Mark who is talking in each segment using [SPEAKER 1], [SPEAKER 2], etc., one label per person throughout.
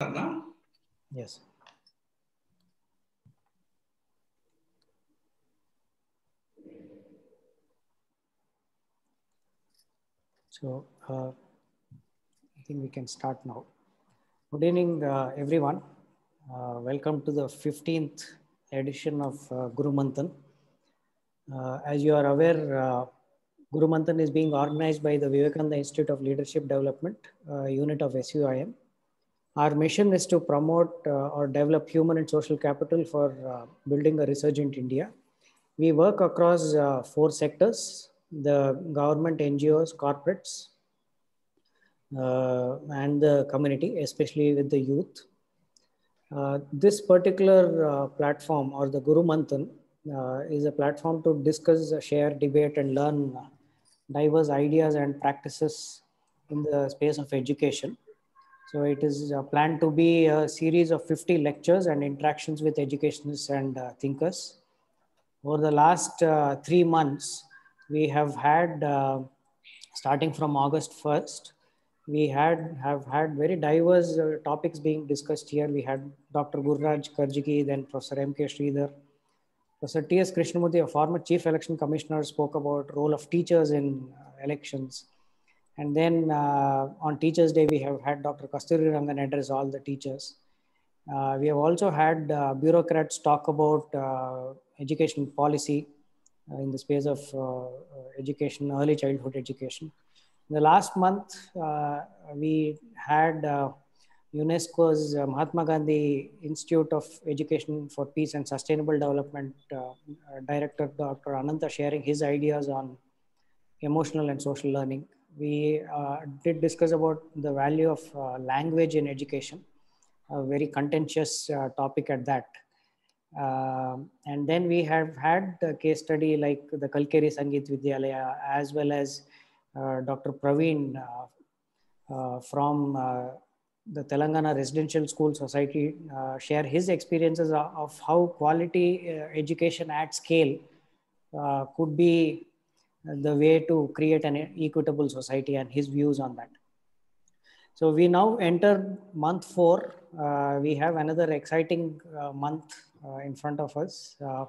[SPEAKER 1] yes. So uh, I think we can start now. Good evening, uh, everyone. Uh, welcome to the 15th edition of uh, Guru Manthan. Uh, as you are aware, uh, Guru Manthan is being organized by the Vivekananda Institute of Leadership Development, unit of SUIM. Our mission is to promote uh, or develop human and social capital for uh, building a resurgent India. We work across uh, four sectors, the government, NGOs, corporates, uh, and the community, especially with the youth. Uh, this particular uh, platform or the Guru Manthan is a platform to discuss, share, debate, and learn diverse ideas and practices in the space of education. So it is uh, planned to be a series of 50 lectures and interactions with educationists and uh, thinkers. Over the last uh, three months, we have had, uh, starting from August 1st, we had have had very diverse uh, topics being discussed here. We had Dr. Gurraj Karjiki, then Professor M.K. Sridhar. Professor T.S. Krishnamurthy, a former chief election commissioner, spoke about role of teachers in uh, elections. And then uh, on Teachers Day, we have had Dr. Kasturi Rangan address all the teachers. Uh, we have also had uh, bureaucrats talk about education policy in the space of education, early childhood education. In the last month, we had UNESCO's uh, Mahatma Gandhi Institute of Education for Peace and Sustainable Development uh, Director, Dr. Ananta, sharing his ideas on emotional and social learning we uh, did discuss about the value of uh, language in education, a very contentious uh, topic at that. Um, and then we have had a case study like the Kalkeri Sangeet Vidyalaya as well as uh, Dr. Praveen uh, uh, from the Telangana Residential School Society share his experiences of how quality education at scale could be the way to create an equitable society and his views on that. So we now enter month four. Uh, we have another exciting uh, month uh, in front of us. Uh,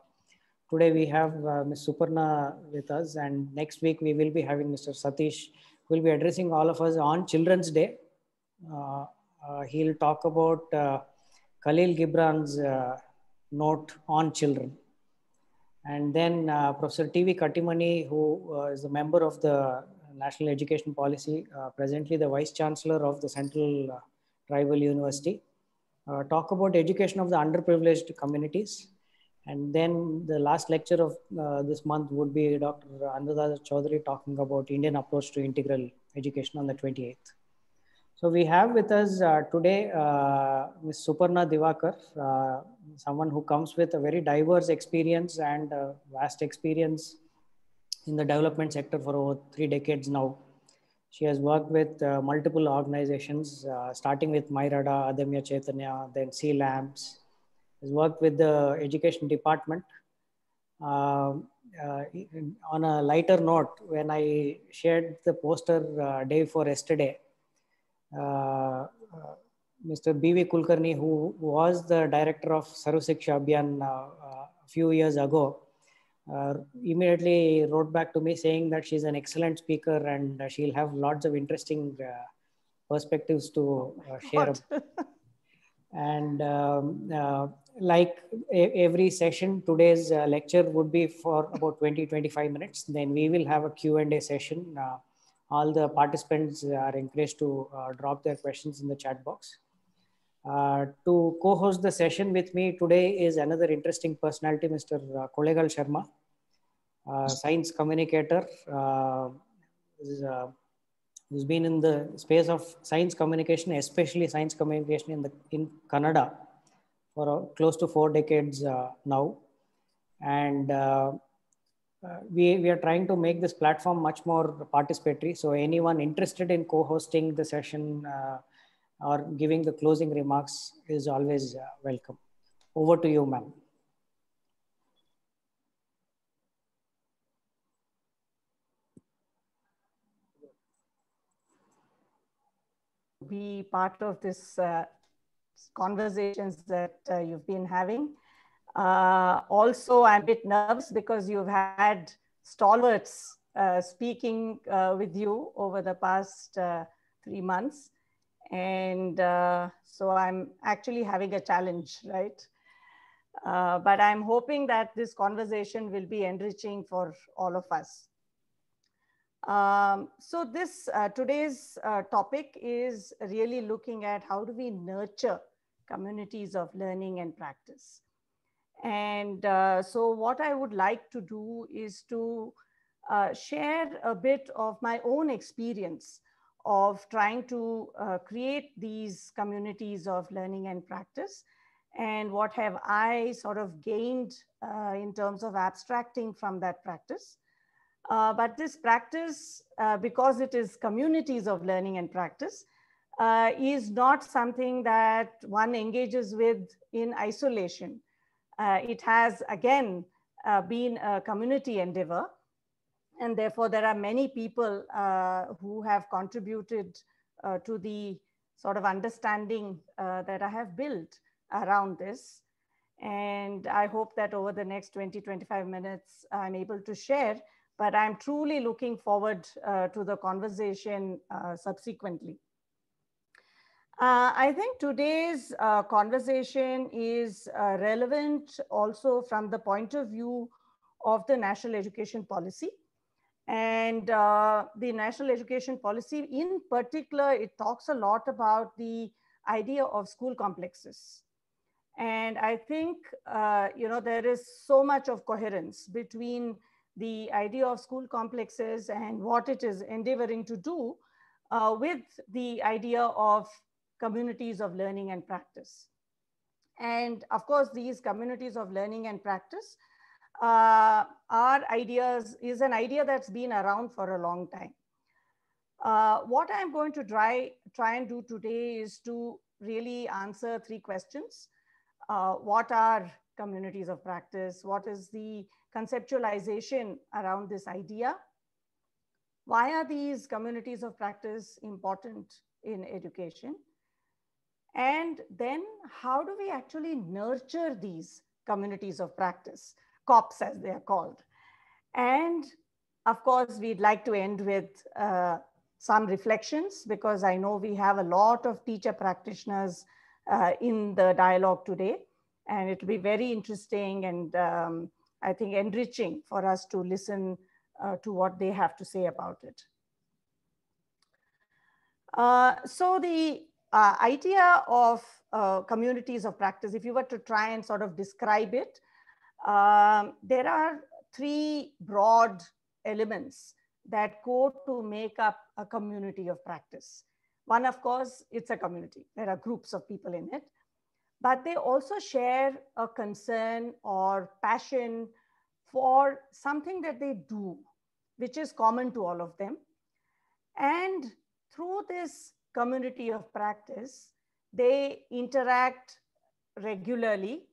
[SPEAKER 1] today we have uh, Ms. Suparna with us, and next week we will be having Mr. Satish, who will be addressing all of us on Children's Day. Uh, he'll talk about Khalil Gibran's note on children. And then uh, Professor T.V. Katimani, who uh, is a member of the National Education Policy, uh, presently the Vice Chancellor of the Central uh, Tribal University, uh, talk about education of the underprivileged communities. And then the last lecture of uh, this month would be Dr. Anuradha Chaudhary talking about Indian approach to integral education on the 28th. So we have with us uh, today uh, Ms. Suparna Divakar, uh, someone who comes with a very diverse experience and uh, vast experience in the development sector for over three decades now. She has worked with uh, multiple organizations, uh, starting with MyRada, Adamya Chaitanya, then C Labs. Has worked with the education department. Um, on a lighter note, when I shared the poster day for yesterday, uh, uh, Mr. B.V. Kulkarni, who was the director of Sarusiksha Siksha uh, a few years ago, uh, immediately wrote back to me saying that she's an excellent speaker and uh, she'll have lots of interesting uh, perspectives to share. and um, like every session, today's lecture would be for about 20, 25 minutes. Then we will have a Q&A session all the participants are encouraged to uh, drop their questions in the chat box. Uh, to co-host the session with me today is another interesting personality, Mr. Uh, Kolegal Sharma, uh, science communicator. Uh, is, who's uh, been in the space of science communication, especially science communication in, the, in Canada for close to four decades now. And uh, we, we are trying to make this platform much more participatory. So anyone interested in co-hosting the session uh, or giving the closing remarks is always uh, welcome. Over to you, ma'am.
[SPEAKER 2] Be part of this uh, conversations that uh, you've been having. Uh, also, I'm a bit nervous because you've had stalwarts uh, speaking uh, with you over the past uh, three months. And uh, so I'm actually having a challenge, right? Uh, but I'm hoping that this conversation will be enriching for all of us. Um, so this today's topic is really looking at how do we nurture communities of learning and practice. And uh, so what I would like to do is to uh, share a bit of my own experience of trying to uh, create these communities of learning and practice and what have I sort of gained uh, in terms of abstracting from that practice. Uh, but this practice, uh, because it is communities of learning and practice, is not something that one engages with in isolation. Uh, it has, again, uh, been a community endeavor. And therefore, there are many people uh, who have contributed uh, to the sort of understanding uh, that I have built around this. And I hope that over the next 20, 25 minutes, I'm able to share, but I'm truly looking forward uh, to the conversation uh, subsequently. Uh, I think today's uh, conversation is uh, relevant also from the point of view of the national education policy. And uh, the national education policy in particular, it talks a lot about the idea of school complexes. And I think, uh, you know, there is so much of coherence between the idea of school complexes and what it is endeavoring to do uh, with the idea of communities of learning and practice. And of course, these communities of learning and practice uh, are ideas, is an idea that's been around for a long time. Uh, what I'm going to try, try and do today is to really answer three questions. Uh, what are communities of practice? What is the conceptualization around this idea? Why are these communities of practice important in education? And then how do we actually nurture these communities of practice, COPs as they are called? And of course, we'd like to end with uh, some reflections because I know we have a lot of teacher practitioners uh, in the dialogue today. And it'll be very interesting and um, I think enriching for us to listen uh, to what they have to say about it. Uh, so the uh, idea of uh, communities of practice, if you were to try and sort of describe it, um, there are three broad elements that go to make up a community of practice. One, of course, it's a community. There are groups of people in it, but they also share a concern or passion for something that they do, which is common to all of them. And through this community of practice. They interact regularly,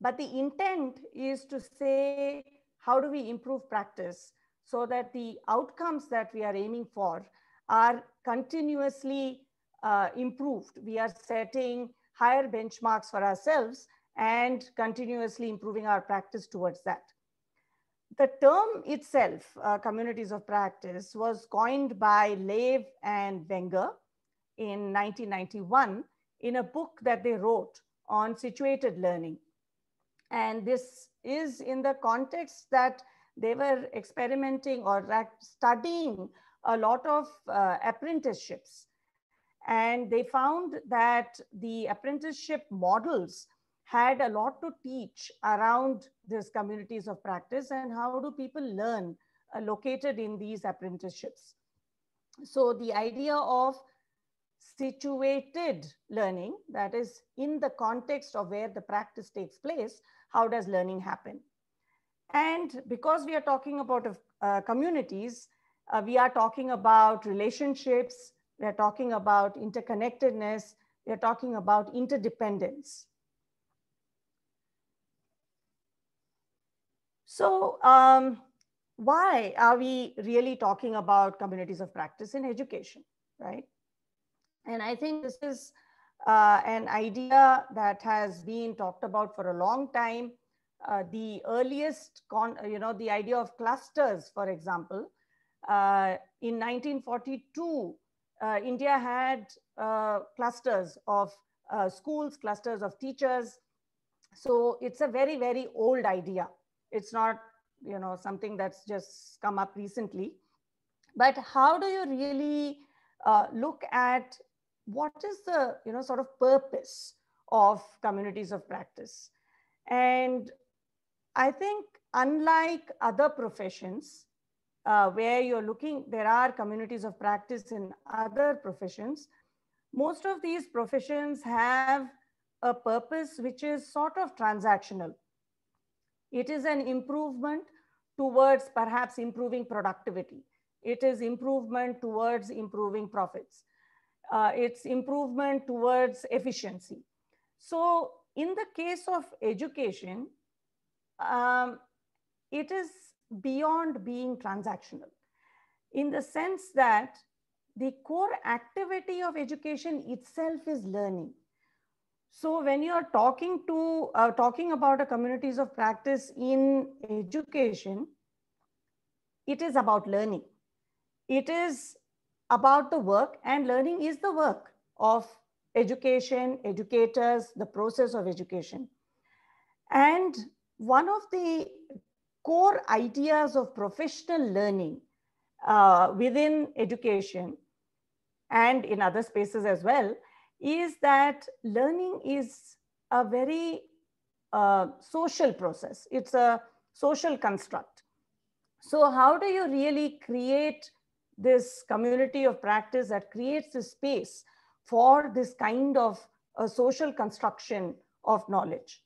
[SPEAKER 2] but the intent is to say, how do we improve practice so that the outcomes that we are aiming for are continuously uh, improved. We are setting higher benchmarks for ourselves and continuously improving our practice towards that the term itself, uh, communities of practice, was coined by Lave and Wenger in 1991 in a book that they wrote on situated learning. And this is in the context that they were experimenting or studying a lot of uh, apprenticeships. And they found that the apprenticeship models had a lot to teach around these communities of practice and how do people learn uh, located in these apprenticeships. So the idea of situated learning, that is in the context of where the practice takes place, how does learning happen? And because we are talking about uh, communities, uh, we are talking about relationships, we are talking about interconnectedness, we are talking about interdependence. So um, why are we really talking about communities of practice in education, right? And I think this is uh, an idea that has been talked about for a long time. Uh, the earliest, con you know, the idea of clusters, for example, uh, in 1942, uh, India had uh, clusters of uh, schools, clusters of teachers. So it's a very, very old idea, it's not, you know, something that's just come up recently. But how do you really uh, look at what is the, you know, sort of purpose of communities of practice? And I think unlike other professions, uh, where you're looking, there are communities of practice in other professions. Most of these professions have a purpose which is sort of transactional. It is an improvement towards perhaps improving productivity. It is improvement towards improving profits. Uh, it's improvement towards efficiency. So in the case of education, um, it is beyond being transactional in the sense that the core activity of education itself is learning. So when you are talking to uh, talking about a communities of practice in education, it is about learning. It is about the work, and learning is the work of education, educators, the process of education. And one of the core ideas of professional learning uh, within education and in other spaces as well is that learning is a very uh, social process. It's a social construct. So how do you really create this community of practice that creates a space for this kind of a social construction of knowledge?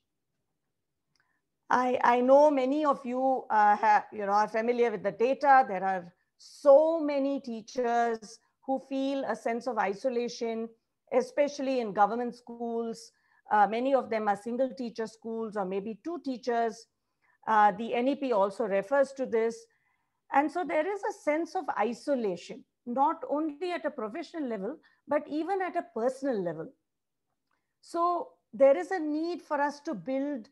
[SPEAKER 2] I, I know many of you uh, have, you know, are familiar with the data. There are so many teachers who feel a sense of isolation especially in government schools. Uh, many of them are single teacher schools or maybe two teachers. Uh, the NEP also refers to this. And so there is a sense of isolation, not only at a professional level, but even at a personal level. So there is a need for us to build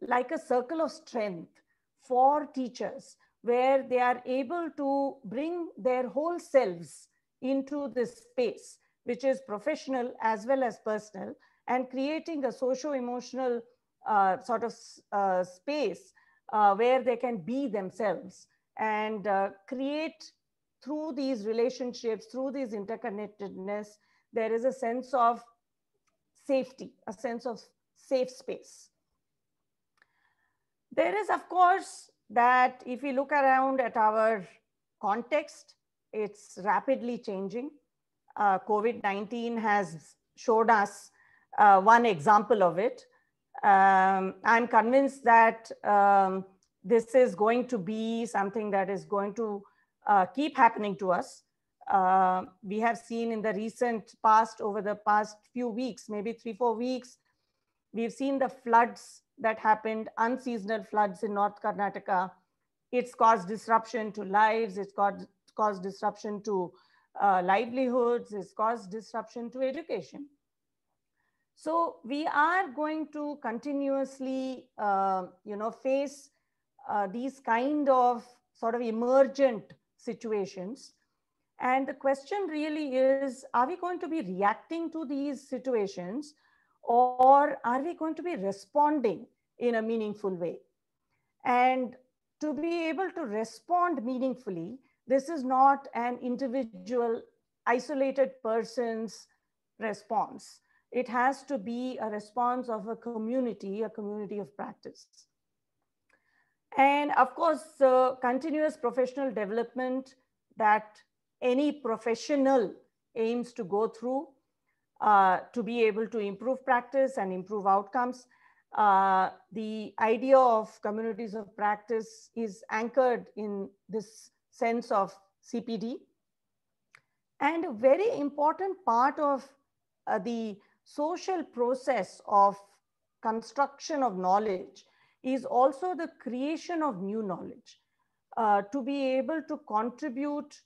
[SPEAKER 2] like a circle of strength for teachers where they are able to bring their whole selves into this space which is professional as well as personal, and creating a socio emotional uh, sort of uh, space uh, where they can be themselves and uh, create through these relationships, through these interconnectedness, there is a sense of safety, a sense of safe space. There is, of course, that if we look around at our context, it's rapidly changing uh, COVID-19 has showed us uh, one example of it. Um, I'm convinced that um, this is going to be something that is going to uh, keep happening to us. Uh, we have seen in the recent past, over the past few weeks, maybe three, four weeks, we've seen the floods that happened, unseasonal floods in North Karnataka. It's caused disruption to lives, it's caused, caused disruption to uh, livelihoods, it's caused disruption to education. So we are going to continuously, uh, you know, face uh, these kind of sort of emergent situations. And the question really is, are we going to be reacting to these situations or are we going to be responding in a meaningful way? And to be able to respond meaningfully, this is not an individual isolated person's response. It has to be a response of a community, a community of practice. And of course, uh, continuous professional development that any professional aims to go through uh, to be able to improve practice and improve outcomes. Uh, the idea of communities of practice is anchored in this sense of CPD. And a very important part of uh, the social process of construction of knowledge is also the creation of new knowledge. Uh, to be able to contribute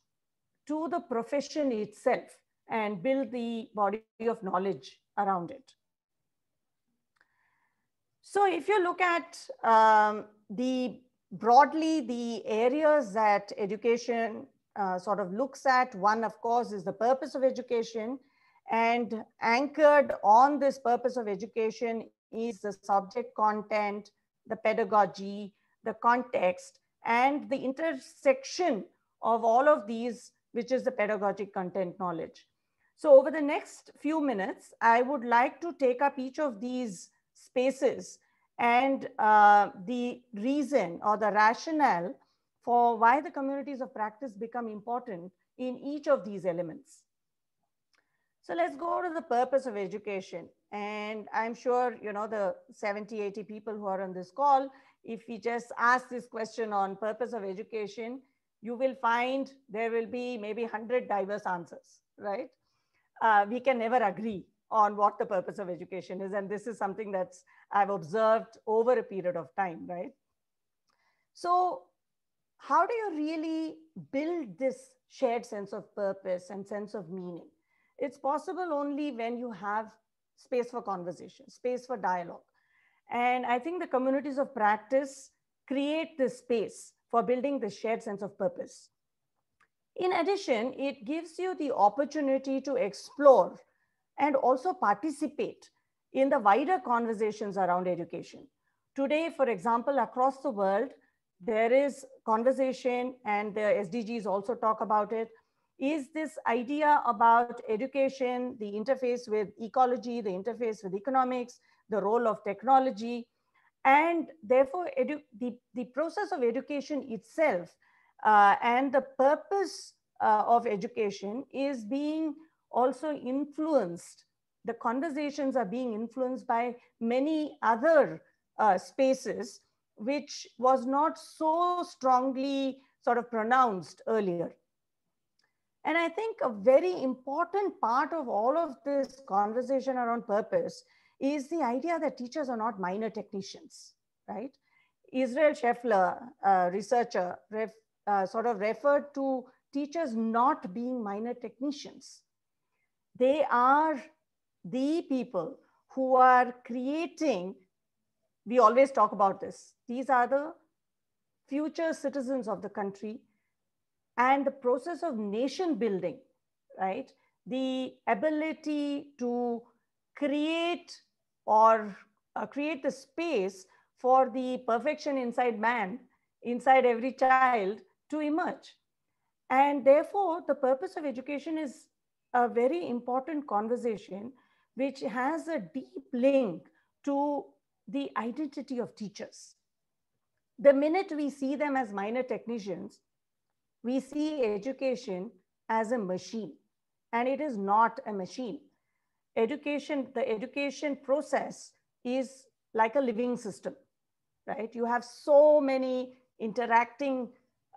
[SPEAKER 2] to the profession itself and build the body of knowledge around it. So if you look at um, the broadly the areas that education uh, sort of looks at, one of course is the purpose of education and anchored on this purpose of education is the subject content, the pedagogy, the context, and the intersection of all of these, which is the pedagogic content knowledge. So over the next few minutes, I would like to take up each of these spaces and uh, the reason or the rationale for why the communities of practice become important in each of these elements. So let's go to the purpose of education. And I'm sure, you know, the 70, 80 people who are on this call, if we just ask this question on purpose of education, you will find there will be maybe 100 diverse answers, right? Uh, we can never agree on what the purpose of education is. And this is something that's I've observed over a period of time, right? So how do you really build this shared sense of purpose and sense of meaning? It's possible only when you have space for conversation, space for dialogue. And I think the communities of practice create this space for building this shared sense of purpose. In addition, it gives you the opportunity to explore and also participate in the wider conversations around education. Today, for example, across the world, there is conversation and the SDGs also talk about it, is this idea about education, the interface with ecology, the interface with economics, the role of technology, and therefore the, the process of education itself uh, and the purpose uh, of education is being also influenced, the conversations are being influenced by many other uh, spaces, which was not so strongly sort of pronounced earlier. And I think a very important part of all of this conversation around purpose is the idea that teachers are not minor technicians, right? Israel Scheffler, a researcher, ref, uh, sort of referred to teachers not being minor technicians they are the people who are creating, we always talk about this, these are the future citizens of the country and the process of nation building, right? The ability to create or uh, create the space for the perfection inside man, inside every child to emerge. And therefore, the purpose of education is a very important conversation which has a deep link to the identity of teachers. The minute we see them as minor technicians, we see education as a machine, and it is not a machine. Education, the education process is like a living system, right? You have so many interacting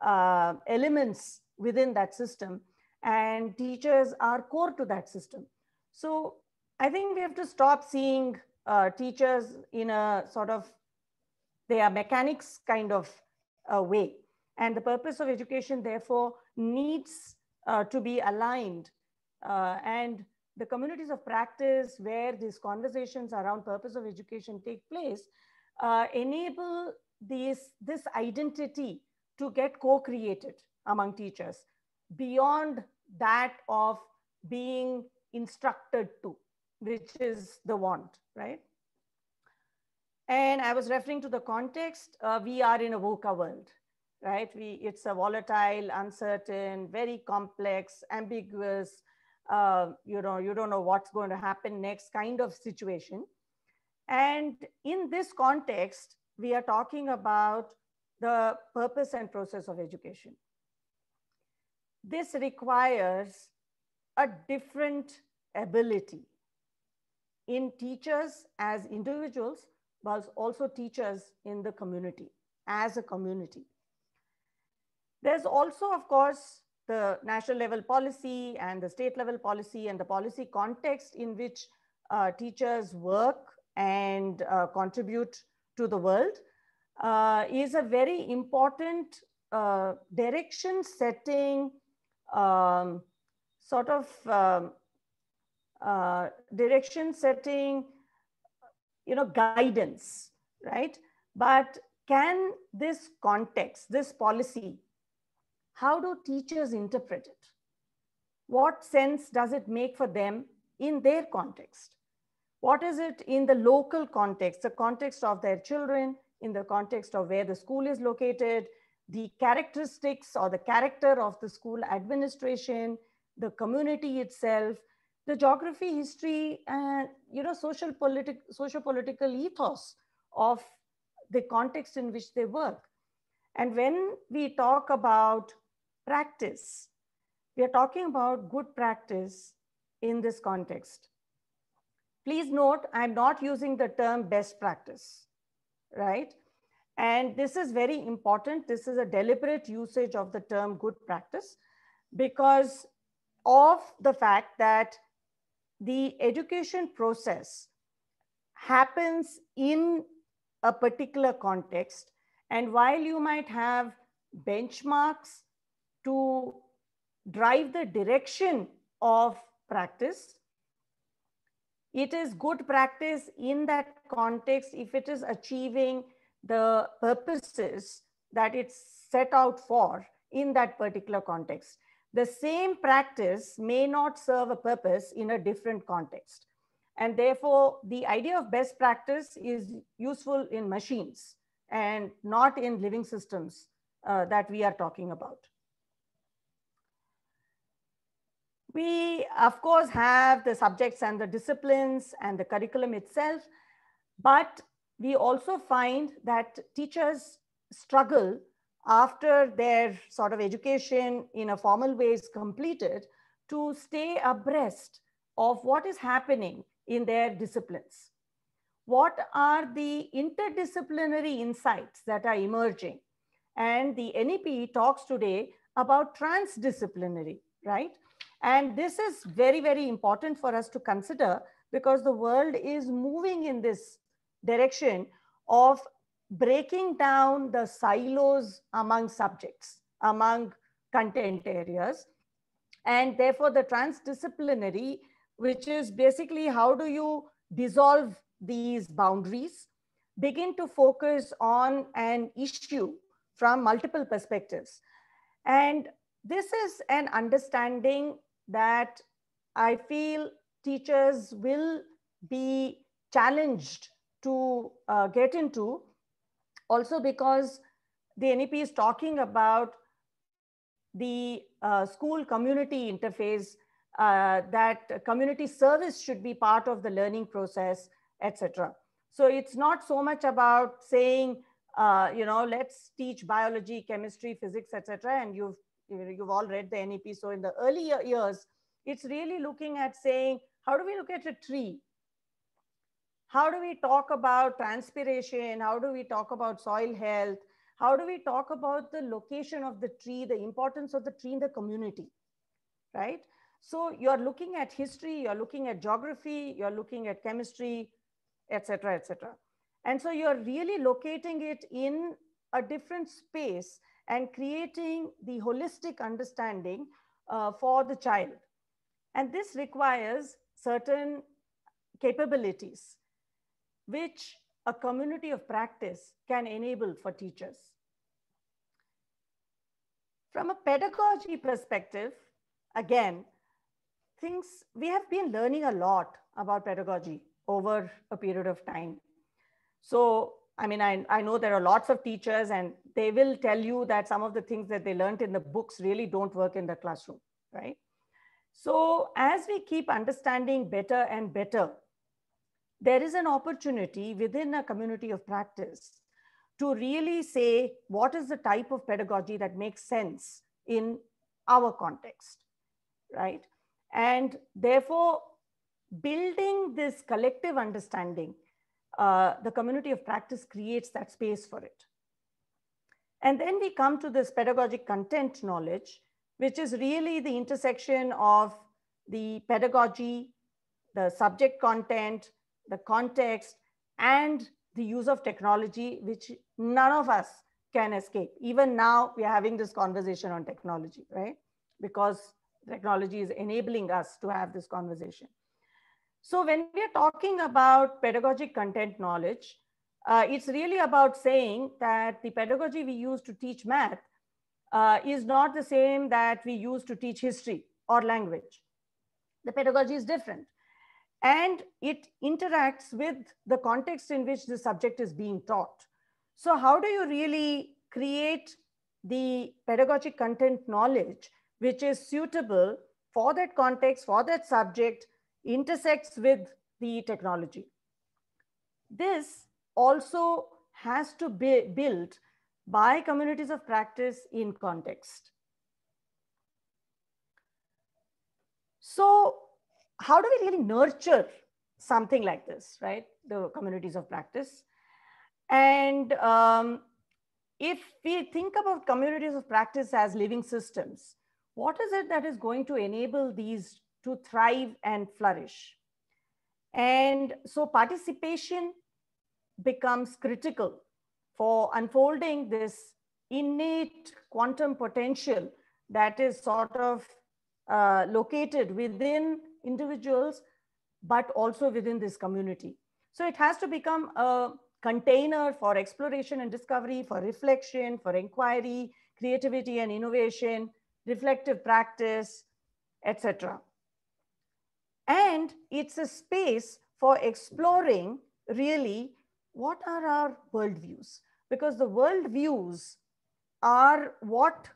[SPEAKER 2] uh, elements within that system and teachers are core to that system. So I think we have to stop seeing uh, teachers in a sort of, they are mechanics kind of uh, way. And the purpose of education therefore needs uh, to be aligned uh, and the communities of practice where these conversations around purpose of education take place uh, enable these, this identity to get co-created among teachers beyond that of being instructed to, which is the want, right? And I was referring to the context, uh, we are in a VUCA world, right? We, it's a volatile, uncertain, very complex, ambiguous, uh, you know, you don't know what's going to happen next kind of situation. And in this context, we are talking about the purpose and process of education. This requires a different ability in teachers as individuals, but also teachers in the community, as a community. There's also, of course, the national level policy and the state level policy and the policy context in which uh, teachers work and uh, contribute to the world uh, is a very important uh, direction setting um, sort of um, uh, direction setting, you know, guidance, right? But can this context, this policy, how do teachers interpret it? What sense does it make for them in their context? What is it in the local context, the context of their children, in the context of where the school is located, the characteristics or the character of the school administration, the community itself, the geography, history, and you know, social politic, social political ethos of the context in which they work. And when we talk about practice, we are talking about good practice in this context. Please note, I'm not using the term best practice, right? And this is very important. This is a deliberate usage of the term good practice because of the fact that the education process happens in a particular context. And while you might have benchmarks to drive the direction of practice, it is good practice in that context if it is achieving the purposes that it's set out for in that particular context. The same practice may not serve a purpose in a different context. And therefore, the idea of best practice is useful in machines and not in living systems uh, that we are talking about. We, of course, have the subjects and the disciplines and the curriculum itself, but we also find that teachers struggle after their sort of education in a formal way is completed to stay abreast of what is happening in their disciplines. What are the interdisciplinary insights that are emerging? And the NEP talks today about transdisciplinary, right? And this is very, very important for us to consider because the world is moving in this direction of breaking down the silos among subjects, among content areas. And therefore, the transdisciplinary, which is basically how do you dissolve these boundaries, begin to focus on an issue from multiple perspectives. And this is an understanding that I feel teachers will be challenged to uh, get into, also because the NEP is talking about the uh, school community interface, uh, that community service should be part of the learning process, etc. So it's not so much about saying, uh, you know, let's teach biology, chemistry, physics, etc. And you've you've all read the NEP. So in the earlier years, it's really looking at saying, how do we look at a tree? how do we talk about transpiration? How do we talk about soil health? How do we talk about the location of the tree, the importance of the tree in the community, right? So you're looking at history, you're looking at geography, you're looking at chemistry, etc., etc. And so you're really locating it in a different space and creating the holistic understanding uh, for the child. And this requires certain capabilities which a community of practice can enable for teachers. From a pedagogy perspective, again, things we have been learning a lot about pedagogy over a period of time. So, I mean, I, I know there are lots of teachers and they will tell you that some of the things that they learned in the books really don't work in the classroom, right? So as we keep understanding better and better there is an opportunity within a community of practice to really say what is the type of pedagogy that makes sense in our context, right? And therefore, building this collective understanding, uh, the community of practice creates that space for it. And then we come to this pedagogic content knowledge, which is really the intersection of the pedagogy, the subject content, the context, and the use of technology, which none of us can escape. Even now, we are having this conversation on technology, right? Because technology is enabling us to have this conversation. So when we are talking about pedagogic content knowledge, uh, it's really about saying that the pedagogy we use to teach math uh, is not the same that we use to teach history or language. The pedagogy is different and it interacts with the context in which the subject is being taught. So how do you really create the pedagogic content knowledge which is suitable for that context, for that subject, intersects with the technology. This also has to be built by communities of practice in context. So how do we really nurture something like this, right? The communities of practice. And um, if we think about communities of practice as living systems, what is it that is going to enable these to thrive and flourish? And so participation becomes critical for unfolding this innate quantum potential that is sort of uh, located within individuals, but also within this community. So it has to become a container for exploration and discovery, for reflection, for inquiry, creativity and innovation, reflective practice, etc. And it's a space for exploring really what are our worldviews? Because the worldviews are what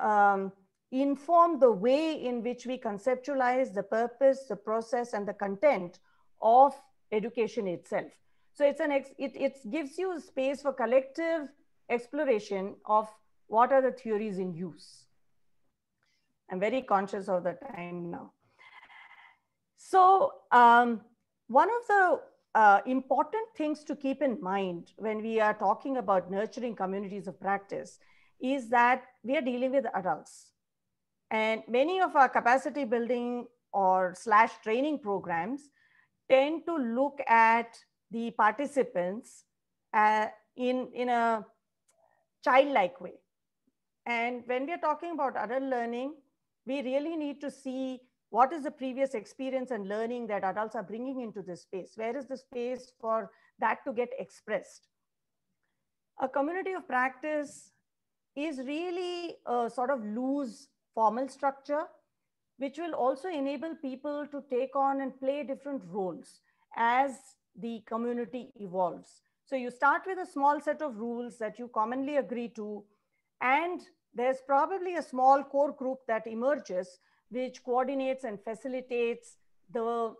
[SPEAKER 2] um, inform the way in which we conceptualize the purpose, the process, and the content of education itself. So it's an ex it, it gives you space for collective exploration of what are the theories in use. I'm very conscious of the time now. So um, one of the uh, important things to keep in mind when we are talking about nurturing communities of practice is that we are dealing with adults and many of our capacity building or slash training programs tend to look at the participants uh, in, in a childlike way. And when we're talking about adult learning, we really need to see what is the previous experience and learning that adults are bringing into this space? Where is the space for that to get expressed? A community of practice is really a sort of loose formal structure, which will also enable people to take on and play different roles as the community evolves. So you start with a small set of rules that you commonly agree to, and there's probably a small core group that emerges which coordinates and facilitates the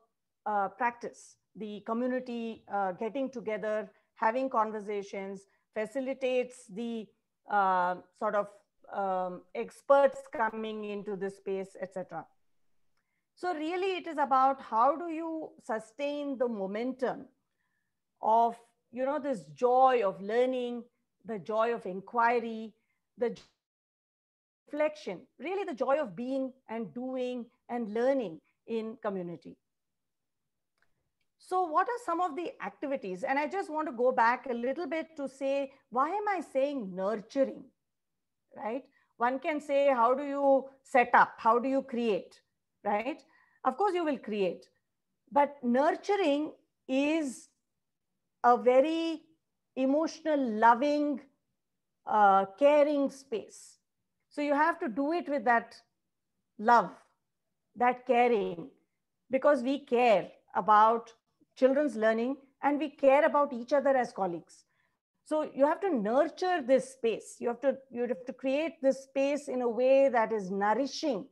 [SPEAKER 2] uh, practice, the community uh, getting together, having conversations, facilitates the uh, sort of um, experts coming into the space, etc. So really it is about how do you sustain the momentum of, you know, this joy of learning, the joy of inquiry, the reflection, really the joy of being and doing and learning in community. So what are some of the activities? And I just want to go back a little bit to say, why am I saying nurturing? right? One can say, how do you set up? How do you create, right? Of course, you will create. But nurturing is a very emotional, loving, uh, caring space. So you have to do it with that love, that caring, because we care about children's learning and we care about each other as colleagues. So you have to nurture this space. You have to, you have to create this space in a way that is nourishing,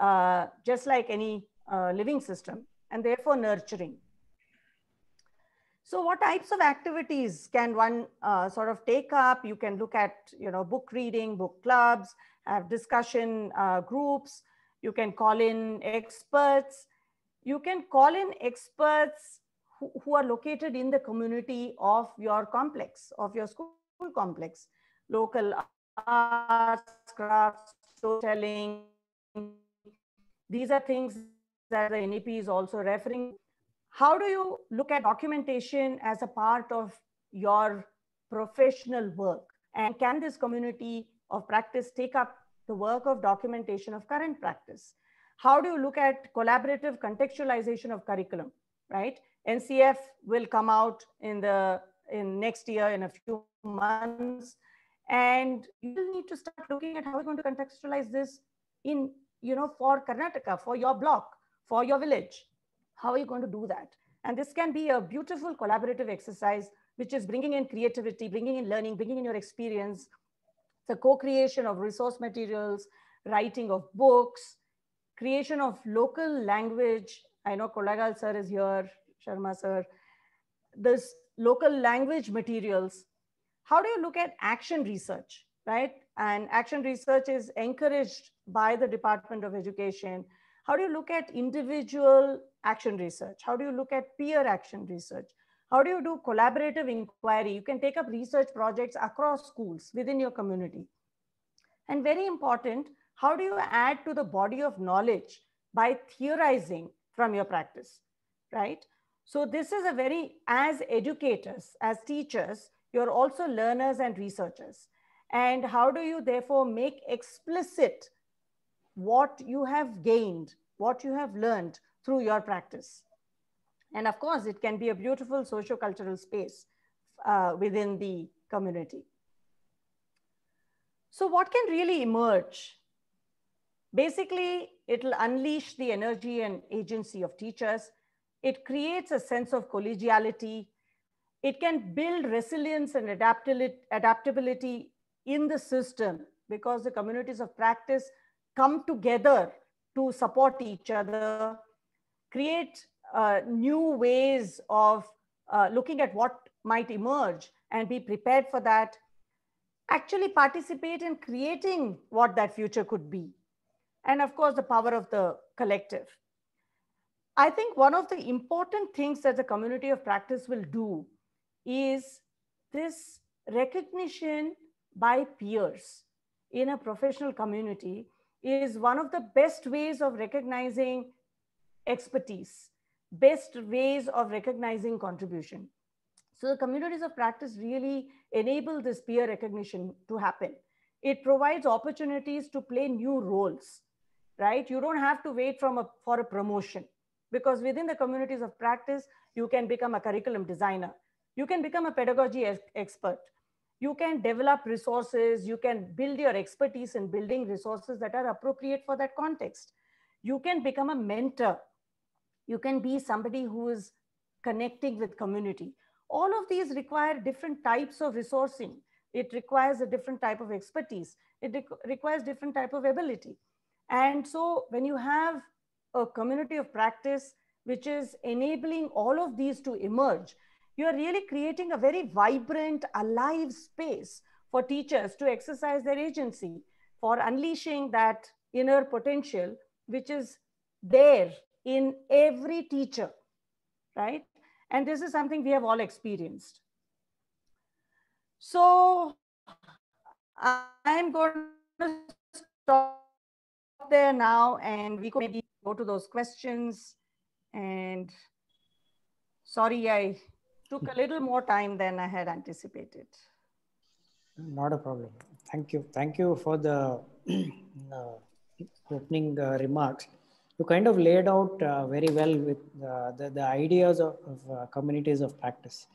[SPEAKER 2] uh, just like any uh, living system, and therefore nurturing. So what types of activities can one uh, sort of take up? You can look at, you know, book reading, book clubs, have discussion uh, groups. You can call in experts. You can call in experts who, are located in the community of your complex, of your school complex, local arts, crafts, storytelling. These are things that the NEP is also referring. How do you look at documentation as a part of your professional work? And can this community of practice take up the work of documentation of current practice? How do you look at collaborative contextualization of curriculum, right? NCF will come out in the in next year in a few months, and you need to start looking at how you're going to contextualize this in you know for Karnataka, for your block, for your village. How are you going to do that? And this can be a beautiful collaborative exercise, which is bringing in creativity, bringing in learning, bringing in your experience, the co-creation of resource materials, writing of books, creation of local language. I know Kolagal sir is here Sharma sir, this local language materials, how do you look at action research, right? And action research is encouraged by the Department of Education. How do you look at individual action research? How do you look at peer action research? How do you do collaborative inquiry? You can take up research projects across schools within your community. And very important, how do you add to the body of knowledge by theorizing from your practice, right? So this is a very, as educators, as teachers, you're also learners and researchers. And how do you therefore make explicit what you have gained, what you have learned through your practice? And of course, it can be a beautiful socio-cultural space uh, within the community. So what can really emerge? Basically, it'll unleash the energy and agency of teachers it creates a sense of collegiality. It can build resilience and adaptability in the system because the communities of practice come together to support each other, create uh, new ways of uh, looking at what might emerge and be prepared for that, actually participate in creating what that future could be. And of course, the power of the collective. I think one of the important things that the community of practice will do is this recognition by peers in a professional community is one of the best ways of recognizing expertise, best ways of recognizing contribution. So the communities of practice really enable this peer recognition to happen. It provides opportunities to play new roles, right? You don't have to wait from a, for a promotion because within the communities of practice, you can become a curriculum designer. You can become a pedagogy ex expert. You can develop resources. You can build your expertise in building resources that are appropriate for that context. You can become a mentor. You can be somebody who is connecting with community. All of these require different types of resourcing. It requires a different type of expertise. It requires different type of ability. And so when you have a community of practice which is enabling all of these to emerge, you're really creating a very vibrant, alive space for teachers to exercise their agency, for unleashing that inner potential, which is there in every teacher, right? And this is something we have all experienced. So I'm going to stop there now and we could maybe go to those questions. And sorry, I took a little more time than I had anticipated.
[SPEAKER 1] Not a problem. Thank you. Thank you for the uh, opening uh, remarks. You kind of laid out uh, very well with uh, the, the ideas of, of uh, communities of practice.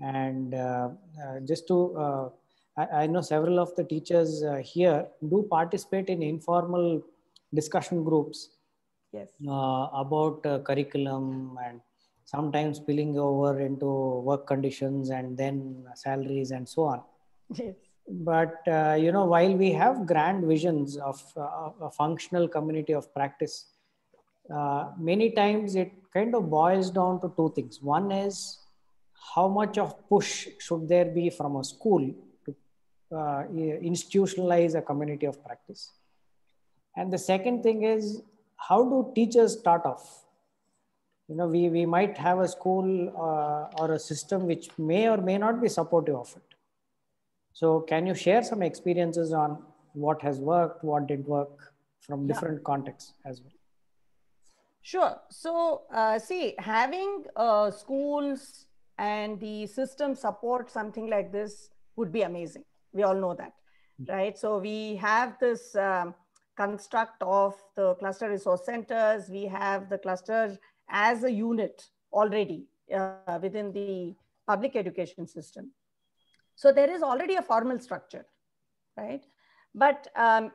[SPEAKER 1] And uh, just to, I, I, know several of the teachers here do participate in informal discussion groups yes uh, about uh, curriculum and sometimes spilling over into work conditions and then salaries and so on yes but uh, you know while we have grand visions of uh, a functional community of practice uh, many times it kind of boils down to two things one is how much of push should there be from a school to uh, institutionalize a community of practice and the second thing is how do teachers start off? You know, we, we might have a school uh, or a system which may or may not be supportive of it. So can you share some experiences on what has worked, what did work from different contexts as well?
[SPEAKER 2] Sure. So, uh, see, having uh, schools and the system support something like this would be amazing. We all know that, mm -hmm. right? So, we have this um, construct of the cluster resource centers. We have the cluster as a unit already uh, within the public education system. So there is already a formal structure, right? But um,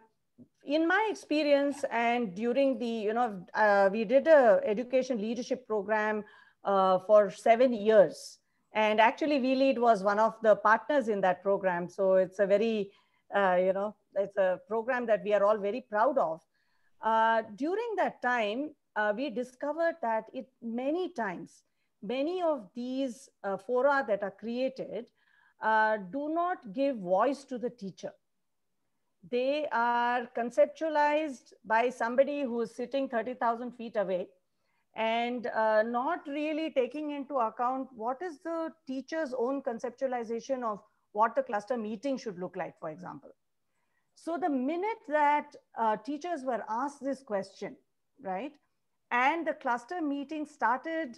[SPEAKER 2] in my experience and during the, you know, uh, we did a education leadership program uh, for seven years. And actually, VLEAD was one of the partners in that program. So it's a very, uh, you know, it's a program that we are all very proud of. Uh, during that time, uh, we discovered that it many times, many of these uh, fora that are created uh, do not give voice to the teacher. They are conceptualized by somebody who is sitting 30,000 feet away and uh, not really taking into account what is the teacher's own conceptualization of what the cluster meeting should look like, for example. So the minute that uh, teachers were asked this question, right, and the cluster meeting started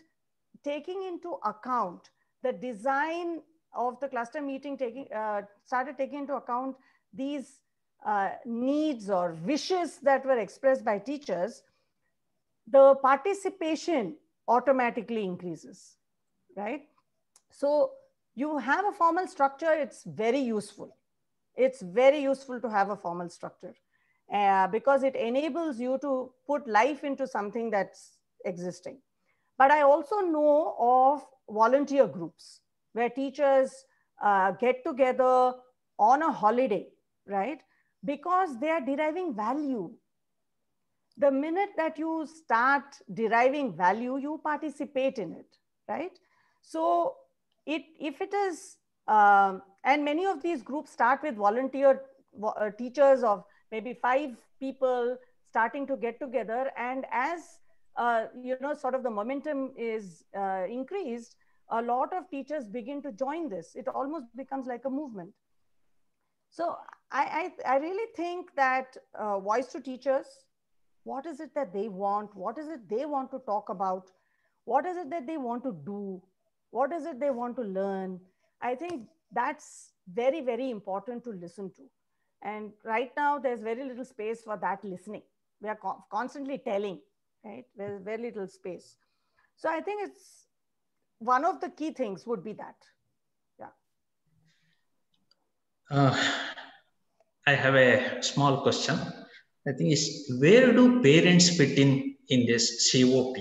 [SPEAKER 2] taking into account the design of the cluster meeting taking uh, started taking into account these uh, needs or wishes that were expressed by teachers, the participation automatically increases, right? So you have a formal structure, it's very useful it's very useful to have a formal structure uh, because it enables you to put life into something that's existing. But I also know of volunteer groups where teachers uh, get together on a holiday, right? Because they are deriving value. The minute that you start deriving value, you participate in it, right? So it, if it is um, and many of these groups start with volunteer uh, teachers of maybe five people starting to get together. And as, uh, you know, sort of the momentum is uh, increased, a lot of teachers begin to join this. It almost becomes like a movement. So I, I, I really think that uh, voice to teachers, what is it that they want? What is it they want to talk about? What is it that they want to do? What is it they want to learn? I think that's very, very important to listen to. And right now, there's very little space for that listening. We are co- constantly telling, right? There's very little space. So I think it's one of the key things would be that. Yeah.
[SPEAKER 3] Uh,
[SPEAKER 4] I have a small question. I think is where do parents fit in in this COP?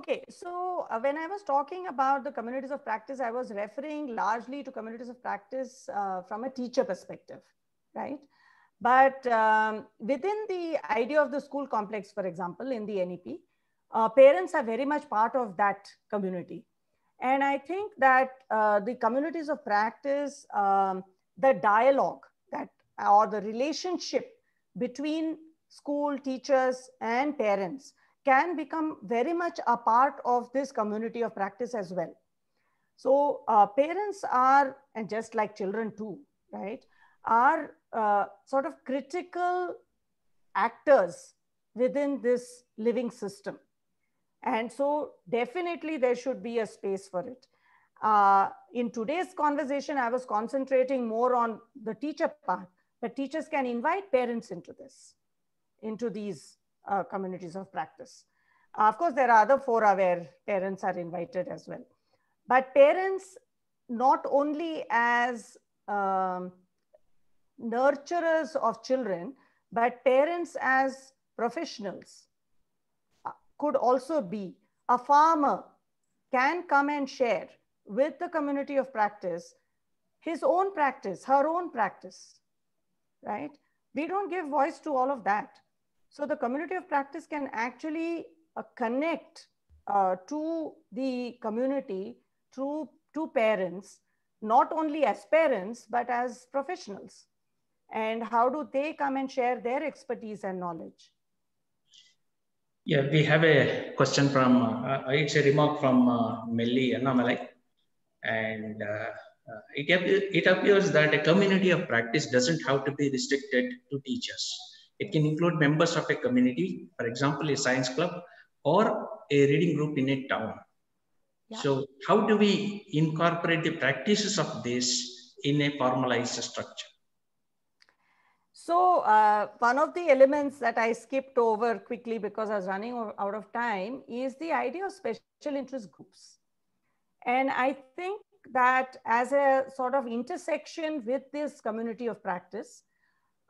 [SPEAKER 2] Okay, so uh, when I was talking about the communities of practice, I was referring largely to communities of practice uh, from a teacher perspective, right? But um, within the idea of the school complex, for example, in the NEP, uh, parents are very much part of that community. And I think that uh, the communities of practice, um, the dialogue that or the relationship between school teachers and parents can become very much a part of this community of practice as well. So uh, parents are, and just like children too, right, are uh, sort of critical actors within this living system. And so definitely there should be a space for it. Uh, in today's conversation, I was concentrating more on the teacher part, but teachers can invite parents into this, into these uh, communities of practice. Uh, of course, there are other fora where parents are invited as well. But parents, not only as um, nurturers of children, but parents as professionals uh, could also be. A farmer can come and share with the community of practice his own practice, her own practice, right? We don't give voice to all of that. So the community of practice can actually uh, connect uh, to the community through to parents, not only as parents, but as professionals. And how do they come and share their expertise and knowledge?
[SPEAKER 4] Yeah, we have a question from, uh, it's a remark from uh, Melli Annamalai. And uh, uh, it, it appears that a community of practice doesn't have to be restricted to teachers it can include members of a community, for example, a science club or a reading group in a town. Yeah. So how do we incorporate the practices of this in a formalized structure?
[SPEAKER 2] So uh, one of the elements that I skipped over quickly because I was running out of time is the idea of special interest groups. And I think that as a sort of intersection with this community of practice,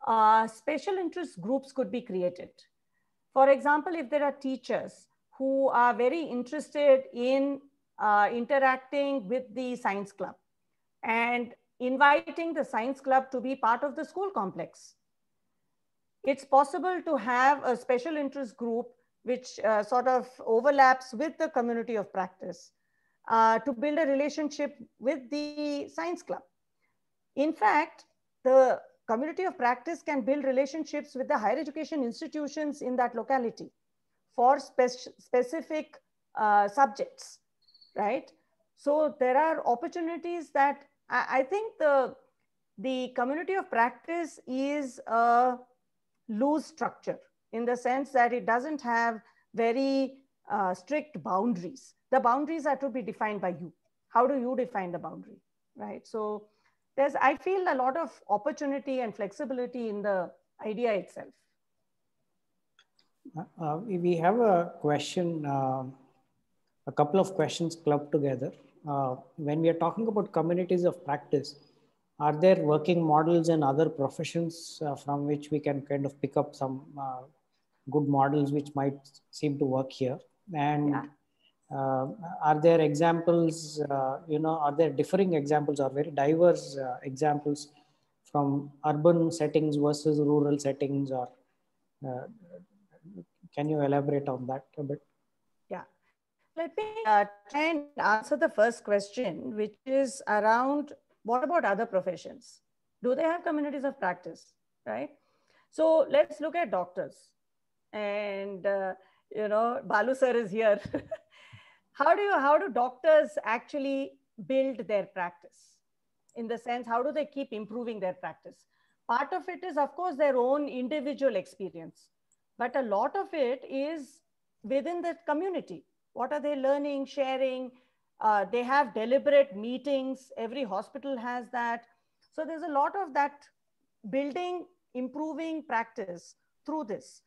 [SPEAKER 2] uh, special interest groups could be created. For example, if there are teachers who are very interested in uh, interacting with the science club and inviting the science club to be part of the school complex. It's possible to have a special interest group which uh, sort of overlaps with the community of practice uh, to build a relationship with the science club. In fact, the Community of practice can build relationships with the higher education institutions in that locality for spe- specific uh, subjects, right? So there are opportunities that I, I think the, the community of practice is a loose structure in the sense that it doesn't have very uh, strict boundaries. The boundaries are to be defined by you. How do you define the boundary, right? So there's i feel a lot of opportunity and flexibility in the idea itself
[SPEAKER 1] uh, uh we have a question uh, a couple of questions clubbed together uh, when we are talking about communities of practice are there working models in other professions uh, from which we can kind of pick up some uh, good models which might seem to work here and yeah. Um, are there examples, uh, you know, are there differing examples or very diverse uh, examples from urban settings versus rural settings or uh, can you elaborate on that a bit?
[SPEAKER 2] Yeah, let me uh, try and answer the first question, which is around what about other professions? Do they have communities of practice, right? So let's look at doctors. And, uh, you know, Balu sir is here. how do you how do doctors actually build their practice in the sense how do they keep improving their practice part of it is of course their own individual experience but a lot of it is within the community what are they learning sharing uh, they have deliberate meetings every hospital has that so there's a lot of that building improving practice through this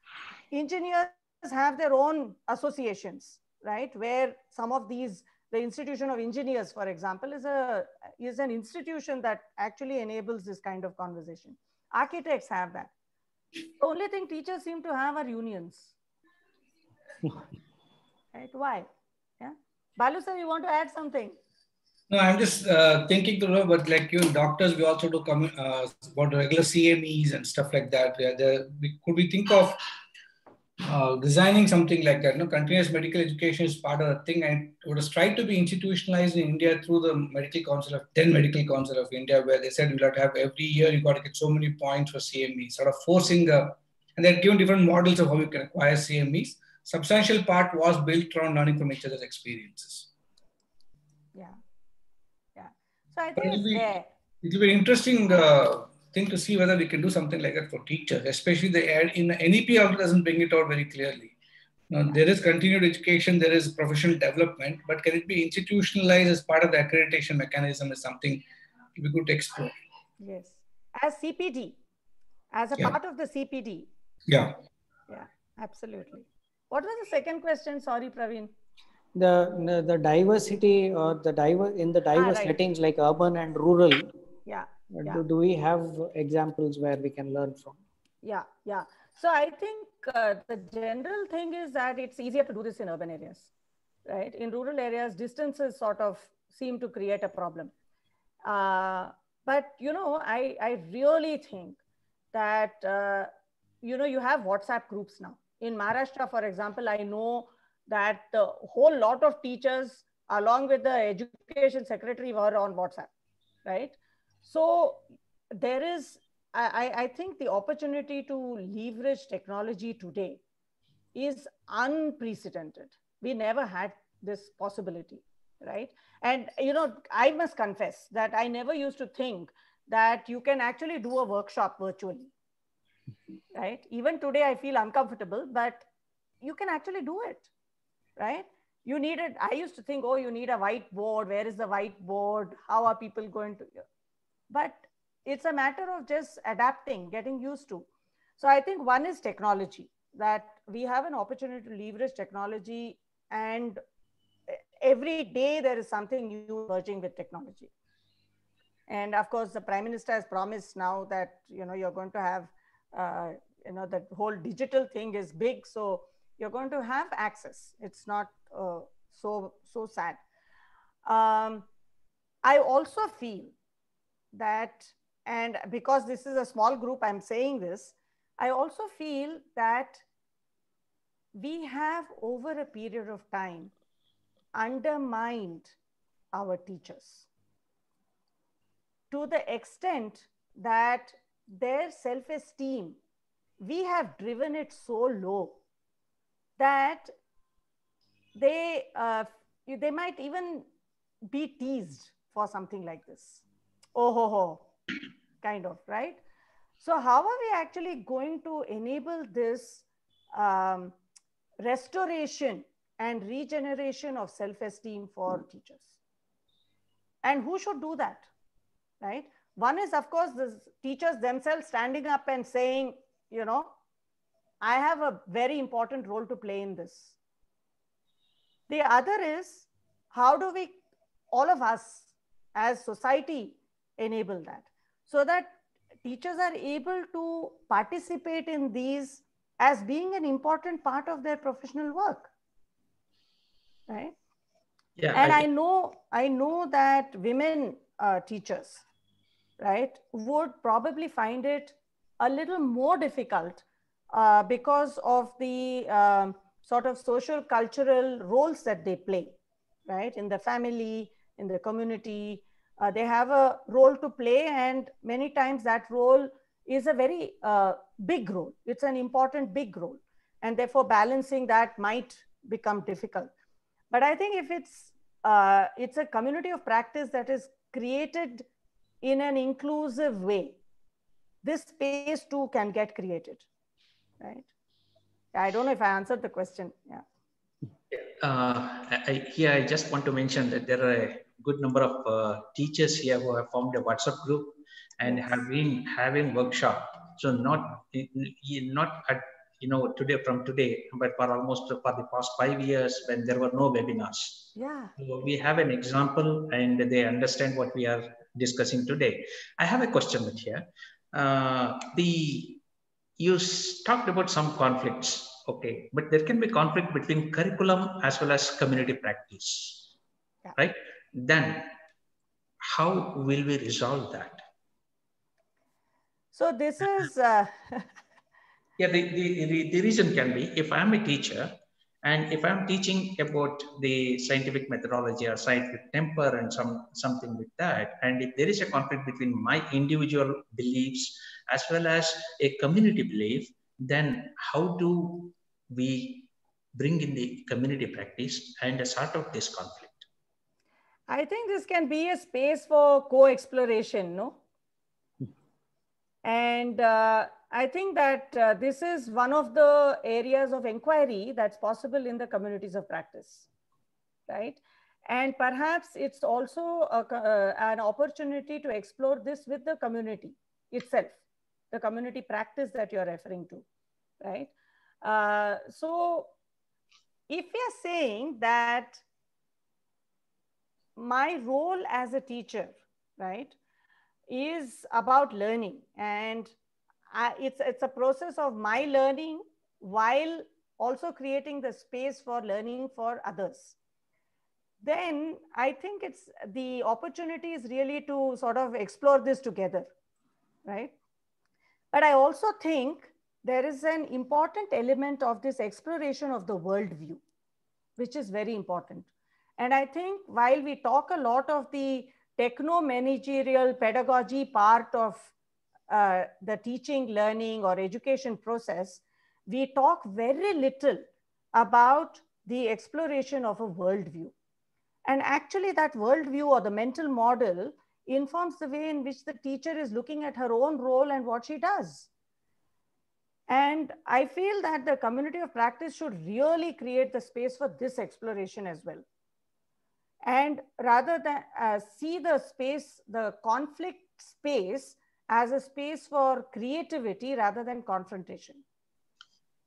[SPEAKER 2] engineers have their own associations right? Where some of these, the Institution of Engineers, for example, is, a, is an institution that actually enables this kind of conversation. Architects have that. The only thing teachers seem to have are unions. right? Why? Yeah. Balu sir, you want to add something?
[SPEAKER 5] No, I'm just uh, thinking to know, but like you doctors, we also do come uh, about regular CMEs and stuff like that. Where there, we, could we think of uh, designing something like that. You know, continuous medical education is part of the thing, and it was tried to be institutionalized in India through the Medical Council of then Medical Council of India, where they said you got to have every year you got to get so many points for CME, sort of forcing the, uh, and they're given different models of how you can acquire CMEs. Substantial part was built around learning from each other's experiences.
[SPEAKER 2] Yeah, yeah. So I
[SPEAKER 5] think it'll be, it'll be interesting. Uh, Thing to see whether we can do something like that for teachers, especially the in the NEP also doesn't bring it out very clearly. Now, there is continued education, there is professional development, but can it be institutionalized as part of the accreditation mechanism is something we could explore.
[SPEAKER 2] Yes, as CPD, as a yeah. part of the CPD. Yeah. Yeah, absolutely. What was the second question? Sorry, Praveen.
[SPEAKER 1] The the diversity or the diver in the ah, diverse ah, right. settings like urban and rural.
[SPEAKER 2] Yeah yeah. do, do
[SPEAKER 1] we have examples where we can learn from
[SPEAKER 2] yeah yeah so i think uh, the general thing is that it's easier to do this in urban areas right in rural areas distances sort of seem to create a problem uh, but you know i i really think that uh, you know you have whatsapp groups now in maharashtra for example i know that the whole lot of teachers along with the education secretary were on whatsapp right so there is, I, I think the opportunity to leverage technology today is unprecedented. We never had this possibility, right? And, you know, I must confess that I never used to think that you can actually do a workshop virtually, right? Even today, I feel uncomfortable, but you can actually do it, right? You needed, I used to think, oh, you need a whiteboard. Where is the whiteboard? How are people going to? but it's a matter of just adapting, getting used to. So I think one is technology that we have an opportunity to leverage technology and every day there is something new emerging with technology and of course the prime minister has promised now that you know you're going to have uh, you know that whole digital thing is big so you're going to have access it's not uh, so so sad um, i also feel that, and because this is a small group, I'm saying this, I also feel that we have over a period of time undermined our teachers to the extent that their self esteem, we have driven it so low that they, uh, they might even be teased for something like this oh ho ho, kind of, right? So how are we actually going to enable this um, restoration and regeneration of self-esteem for teachers? And who should do that, right? One is, of course, the teachers themselves standing up and saying, you know, I have a very important role to play in this. The other is, how do we, all of us as society, enable that so that teachers are able to participate in these as being an important part of their professional work right yeah and i, I know i know that women uh, teachers right would probably find it a little more difficult uh, because of the um, sort of social cultural roles that they play right in the family in the community uh, they have a role to play and many times that role is a very uh, big role it's an important big role and therefore balancing that might become difficult but i think if it's uh, it's a community of practice that is created in an inclusive way this space too can get created right i don't know if i answered the question yeah
[SPEAKER 4] uh, I, here i just want to mention that there are good number of uh, teachers here who have formed a WhatsApp group and have been having workshop. So not not at you know today from today, but for almost for the past five years when there were no webinars.
[SPEAKER 3] Yeah. So we
[SPEAKER 4] have an example, and they understand what we are discussing today. I have a question with here. Uh, the you talked about some conflicts, okay, but there can be conflict between curriculum as well as community practice, yeah. right? then how will we resolve that?
[SPEAKER 2] So this is. Uh...
[SPEAKER 4] yeah, the, the, the, the reason can be if I'm a teacher and if I'm teaching about the scientific methodology or scientific temper and some something with that, and if there is a conflict between my individual beliefs as well as a community belief, then how do we bring in the community practice and sort out this conflict?
[SPEAKER 2] I think this can be a space for co-exploration, no? And uh, I think that uh, this is one of the areas of inquiry that's possible in the communities of practice, right? And perhaps it's also a, uh, an opportunity to explore this with the community itself, the community practice that you're referring to, right? Uh, so if we are saying that my role as a teacher, right, is about learning. And I, it's, it's a process of my learning while also creating the space for learning for others. Then I think it's the opportunity is really to sort of explore this together, right? But I also think there is an important element of this exploration of the worldview, which is very important. And I think while we talk a lot of the techno managerial pedagogy part of uh, the teaching, learning, or education process, we talk very little about the exploration of a worldview. And actually, that worldview or the mental model informs the way in which the teacher is looking at her own role and what she does. And I feel that the community of practice should really create the space for this exploration as well and rather than uh, see the space, the conflict space as a space for creativity rather than confrontation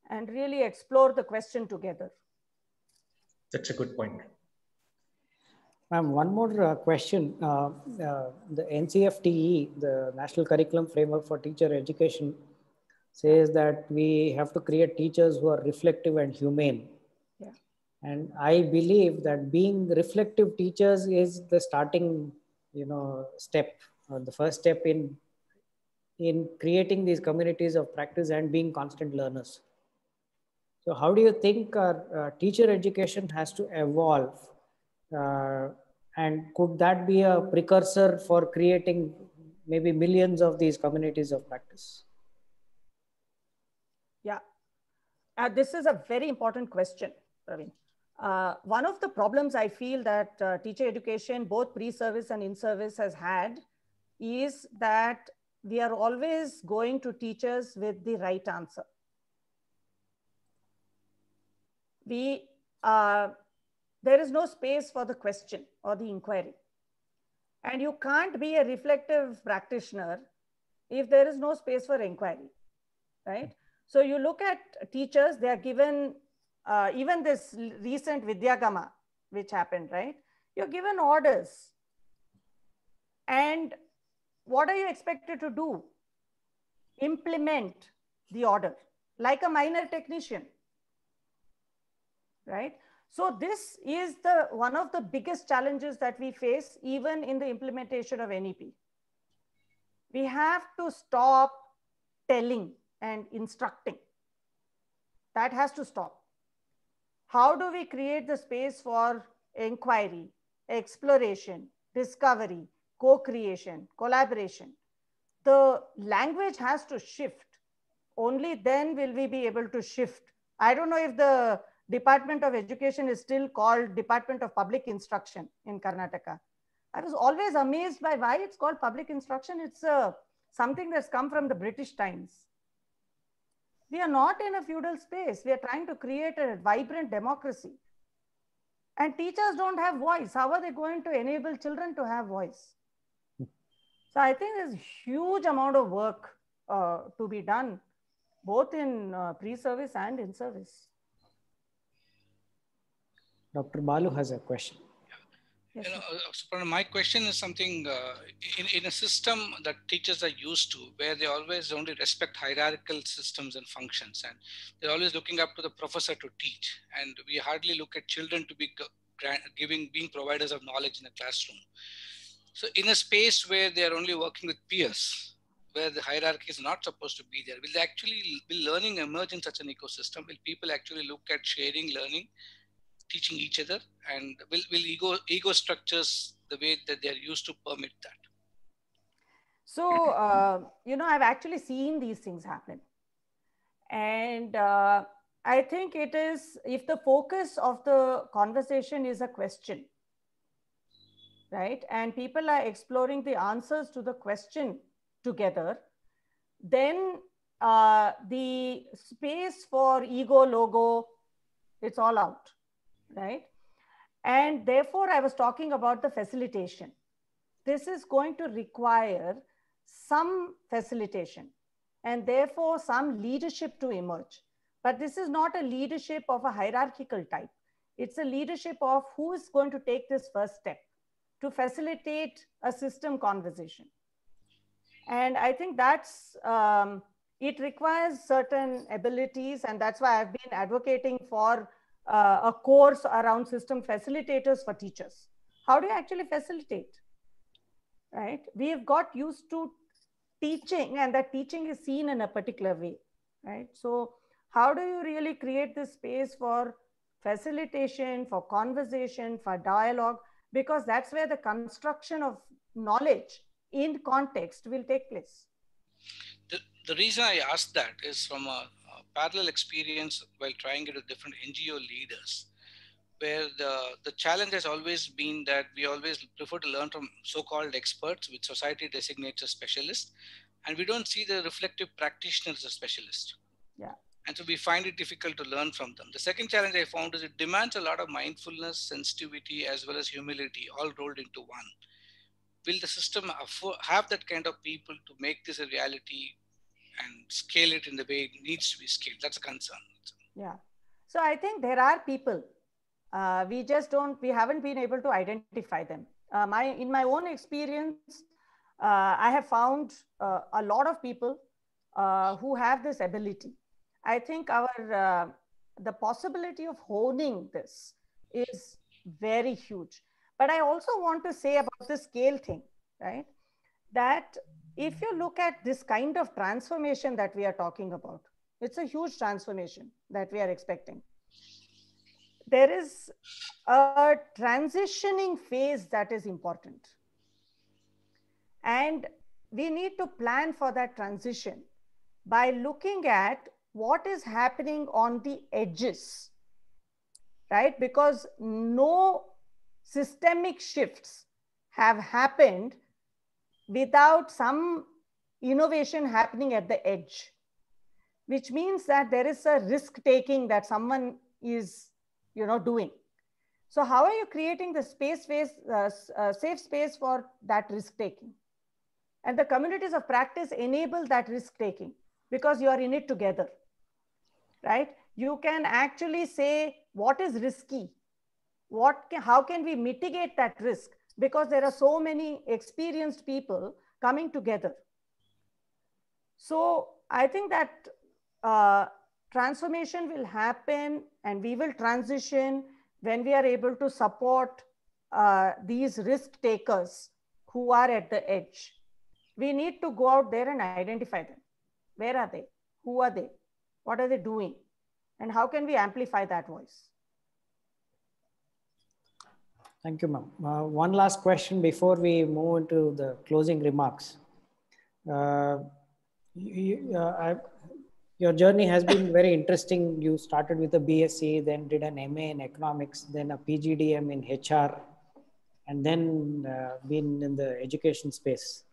[SPEAKER 2] and really explore the question together.
[SPEAKER 4] That's a good point.
[SPEAKER 1] Ma'am, one more uh, question. Uh, uh, the NCFTE, the National Curriculum Framework for Teacher Education, says that we have to create teachers who are reflective and humane and i believe that being reflective teachers is the starting you know step or the first step in in creating these communities of practice and being constant learners so how do you think our, uh, teacher education has to evolve uh, and could that be a precursor for creating maybe millions of these communities of practice
[SPEAKER 2] yeah uh, this is a very important question praveen uh, one of the problems I feel that uh, teacher education, both pre-service and in-service has had is that we are always going to teachers with the right answer. We, uh, there is no space for the question or the inquiry. And you can't be a reflective practitioner if there is no space for inquiry, right? So you look at teachers, they are given uh, even this recent Vidyagama, which happened, right? You're given orders. And what are you expected to do? Implement the order like a minor technician, right? So this is the one of the biggest challenges that we face even in the implementation of NEP. We have to stop telling and instructing. That has to stop how do we create the space for inquiry, exploration, discovery, co-creation, collaboration? The language has to shift. Only then will we be able to shift. I don't know if the Department of Education is still called Department of Public Instruction in Karnataka. I was always amazed by why it's called public instruction. It's uh, something that's come from the British times. We are not in a feudal space. We are trying to create a vibrant democracy. And teachers don't have voice. How are they going to enable children to have voice? So I think there's huge amount of work uh, to be done, both in uh, pre-service and in service.
[SPEAKER 1] Dr. Malu has a question.
[SPEAKER 5] Yes, you know, uh, my question is something uh, in, in a system that teachers are used to, where they always only respect hierarchical systems and functions, and they're always looking up to the professor to teach, and we hardly look at children to be giving being providers of knowledge in the classroom. So, in a space where they are only working with peers, where the hierarchy is not supposed to be there, will actually will learning emerge in such an ecosystem? Will people actually look at sharing learning teaching each other and will, will ego, ego structures the way that they are used to permit that.
[SPEAKER 2] So, uh, you know, I've actually seen these things happen. And uh, I think it is, if the focus of the conversation is a question, right? And people are exploring the answers to the question together, then uh, the space for ego logo, it's all out right? And therefore, I was talking about the facilitation. This is going to require some facilitation and therefore some leadership to emerge. But this is not a leadership of a hierarchical type. It's a leadership of who is going to take this first step to facilitate a system conversation. And I think that's, um, it requires certain abilities and that's why I've been advocating for uh, a course around system facilitators for teachers. How do you actually facilitate? Right? We have got used to teaching and that teaching is seen in a particular way. Right? So how do you really create this space for facilitation, for conversation, for dialogue? Because that's where the construction of knowledge in context will take place.
[SPEAKER 5] The, the reason I asked that is from a parallel experience while trying it with different NGO leaders, where the, the challenge has always been that we always prefer to learn from so-called experts, which society designates as specialists, and we don't see the reflective practitioners as specialists. Yeah. And so we find it difficult to learn from them. The second challenge I found is it demands a lot of mindfulness, sensitivity, as well as humility, all rolled into one. Will the system have that kind of people to make this a reality and scale it in the way it needs to be scaled. That's a concern.
[SPEAKER 2] Yeah. So I think there are people. Uh, we just don't. We haven't been able to identify them. Uh, my in my own experience, uh, I have found uh, a lot of people uh, who have this ability. I think our uh, the possibility of honing this is very huge. But I also want to say about the scale thing, right? That if you look at this kind of transformation that we are talking about, it's a huge transformation that we are expecting. There is a transitioning phase that is important. And we need to plan for that transition by looking at what is happening on the edges, right? Because no systemic shifts have happened without some innovation happening at the edge, which means that there is a risk taking that someone is, you know, doing. So how are you creating the space, space uh, uh, safe space for that risk taking? And the communities of practice enable that risk taking because you are in it together, right? You can actually say what is risky, what can, how can we mitigate that risk? because there are so many experienced people coming together. So I think that uh, transformation will happen and we will transition when we are able to support uh, these risk takers who are at the edge. We need to go out there and identify them. Where are they? Who are they? What are they doing? And how can we amplify that voice?
[SPEAKER 1] Thank you, ma'am. Uh, one last question before we move into the closing remarks. Uh, you, uh, I, your journey has been very interesting. You started with a BSc, then did an MA in economics, then a PGDM in HR, and then uh, been in the education space.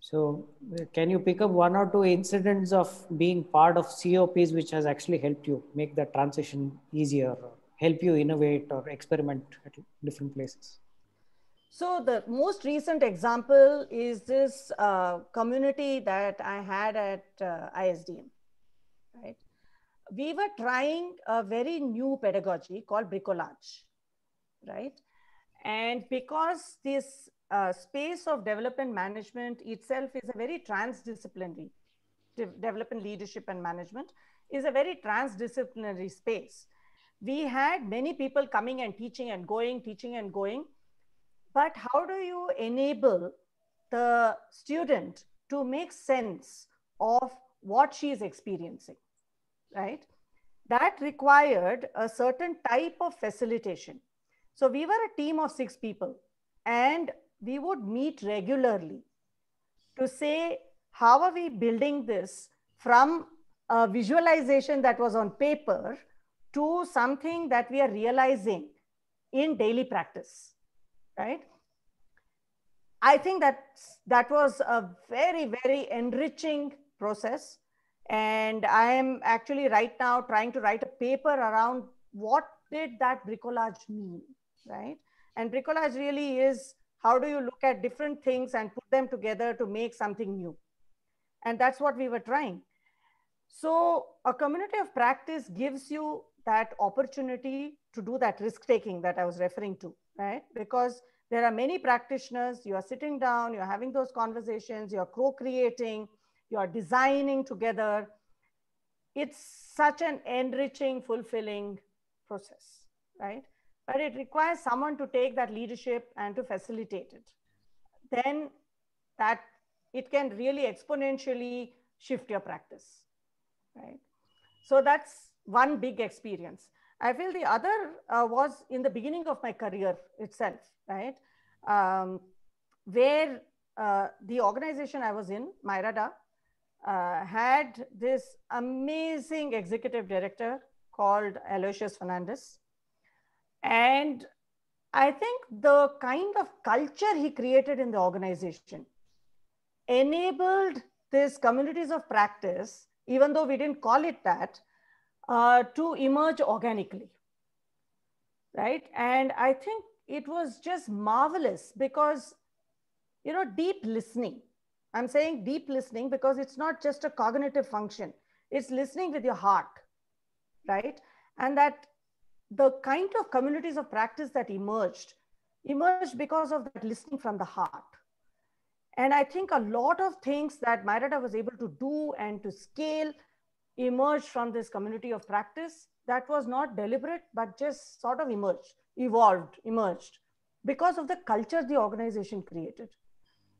[SPEAKER 1] So, uh, can you pick up one or two incidents of being part of COPs which has actually helped you make the transition easier? help you innovate or experiment at different places?
[SPEAKER 2] So the most recent example is this uh, community that I had at uh, ISDM, right? We were trying a very new pedagogy called bricolage, right? And because this uh, space of development management itself is a very transdisciplinary, de development leadership and management is a very transdisciplinary space we had many people coming and teaching and going, teaching and going. But how do you enable the student to make sense of what she is experiencing, right? That required a certain type of facilitation. So we were a team of six people and we would meet regularly to say, how are we building this from a visualization that was on paper to something that we are realizing in daily practice, right? I think that that was a very, very enriching process. And I am actually right now trying to write a paper around what did that bricolage mean, right? And bricolage really is how do you look at different things and put them together to make something new? And that's what we were trying. So a community of practice gives you that opportunity to do that risk taking that I was referring to, right? Because there are many practitioners, you are sitting down, you're having those conversations, you're co creating, you're designing together. It's such an enriching, fulfilling process, right? But it requires someone to take that leadership and to facilitate it. Then that it can really exponentially shift your practice, right? So that's one big experience. I feel the other uh, was in the beginning of my career itself, right? Um, where uh, the organization I was in, Myrada, uh, had this amazing executive director called Aloysius Fernandez. And I think the kind of culture he created in the organization enabled these communities of practice, even though we didn't call it that, uh, to emerge organically, right? And I think it was just marvelous because, you know, deep listening. I'm saying deep listening because it's not just a cognitive function, it's listening with your heart, right? And that the kind of communities of practice that emerged emerged because of that listening from the heart. And I think a lot of things that Myrada was able to do and to scale emerged from this community of practice that was not deliberate, but just sort of emerged, evolved, emerged because of the culture the organization created.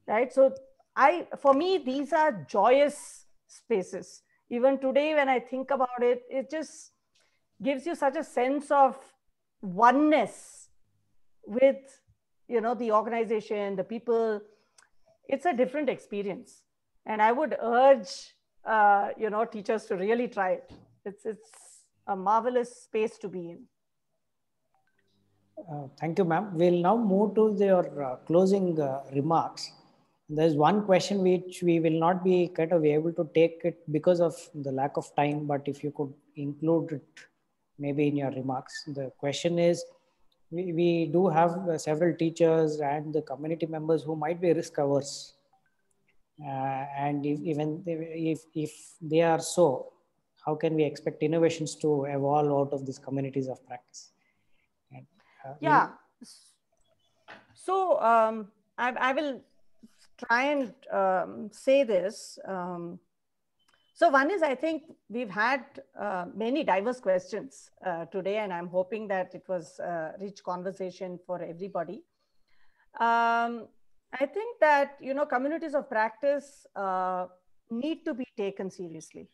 [SPEAKER 2] Right. So I, for me, these are joyous spaces. Even today, when I think about it, it just gives you such a sense of oneness with, you know, the organization, the people. It's a different experience. And I would urge uh, you know, teachers to really try it. It's, it's a marvelous space to be in.
[SPEAKER 1] Uh, thank you, ma'am. We'll now move to your uh, closing uh, remarks. There's one question which we will not be kind of able to take it because of the lack of time, but if you could include it maybe in your remarks. The question is, we, we do have uh, several teachers and the community members who might be risk averse uh, and if, even if, if they are so, how can we expect innovations to evolve out of these communities of practice? And,
[SPEAKER 2] uh, yeah. So um, I, I, will try and um, say this. Um, so one is, I think we've had uh, many diverse questions uh, today, and I'm hoping that it was a rich conversation for everybody. Um, I think that you know communities of practice uh, need to be taken seriously,